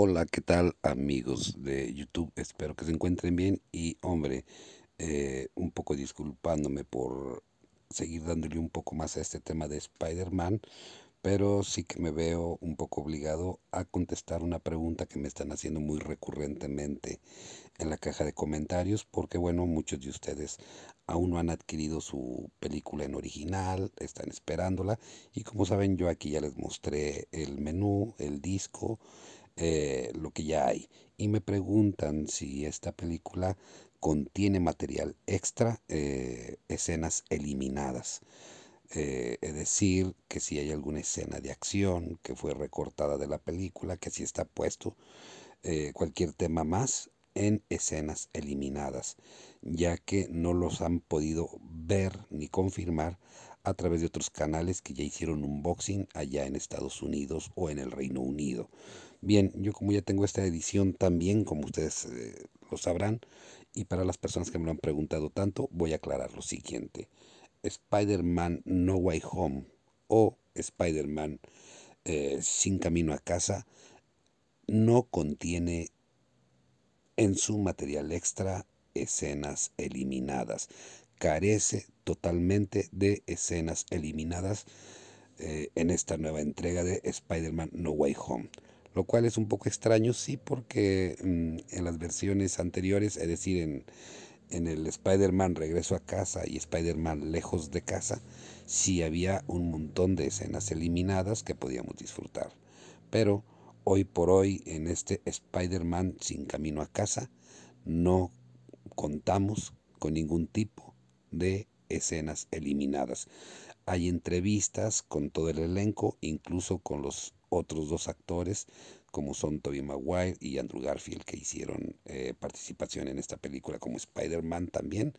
Hola, ¿qué tal amigos de YouTube? Espero que se encuentren bien y hombre, eh, un poco disculpándome por seguir dándole un poco más a este tema de Spider-Man, pero sí que me veo un poco obligado a contestar una pregunta que me están haciendo muy recurrentemente en la caja de comentarios, porque bueno, muchos de ustedes aún no han adquirido su película en original, están esperándola, y como saben yo aquí ya les mostré el menú, el disco, eh, lo que ya hay. Y me preguntan si esta película contiene material extra, eh, escenas eliminadas. Eh, es decir, que si hay alguna escena de acción que fue recortada de la película, que si está puesto cualquier tema más en escenas eliminadas, ya que no los han podido ver ni confirmar a través de otros canales que ya hicieron unboxing allá en Estados Unidos o en el Reino Unido. Bien, yo como ya tengo esta edición también, como ustedes eh, lo sabrán, y para las personas que me lo han preguntado tanto, voy a aclarar lo siguiente. Spider-Man No Way Home o Spider-Man eh, Sin Camino a Casa no contiene en su material extra escenas eliminadas carece totalmente de escenas eliminadas eh, en esta nueva entrega de Spider-Man No Way Home. Lo cual es un poco extraño, sí, porque mm, en las versiones anteriores, es decir, en, en el Spider-Man Regreso a casa y Spider-Man Lejos de casa, sí había un montón de escenas eliminadas que podíamos disfrutar. Pero hoy por hoy, en este Spider-Man sin camino a casa, no contamos con ningún tipo de escenas eliminadas. Hay entrevistas con todo el elenco, incluso con los otros dos actores, como son Tobey Maguire y Andrew Garfield, que hicieron eh, participación en esta película como Spider-Man también.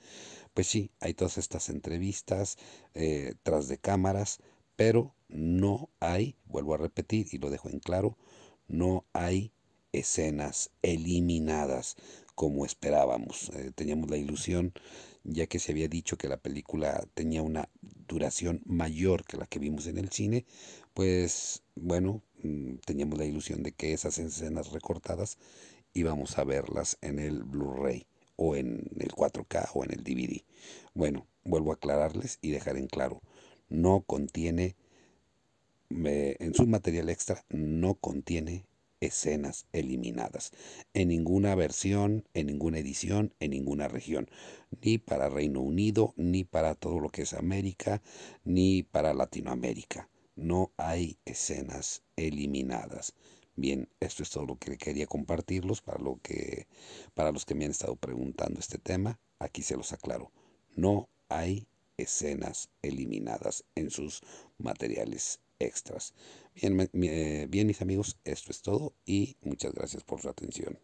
Pues sí, hay todas estas entrevistas eh, tras de cámaras, pero no hay, vuelvo a repetir y lo dejo en claro, no hay escenas eliminadas como esperábamos. Eh, teníamos la ilusión, ya que se había dicho que la película tenía una duración mayor que la que vimos en el cine, pues bueno, mm, teníamos la ilusión de que esas escenas recortadas íbamos a verlas en el Blu-ray o en el 4K o en el DVD. Bueno, vuelvo a aclararles y dejar en claro, no contiene, eh, en su material extra, no contiene escenas eliminadas, en ninguna versión, en ninguna edición, en ninguna región, ni para Reino Unido, ni para todo lo que es América, ni para Latinoamérica. No hay escenas eliminadas. Bien, esto es todo lo que quería compartirlos para, lo que, para los que me han estado preguntando este tema. Aquí se los aclaro. No hay escenas eliminadas en sus materiales extras. Bien, eh, bien, mis amigos, esto es todo y muchas gracias por su atención.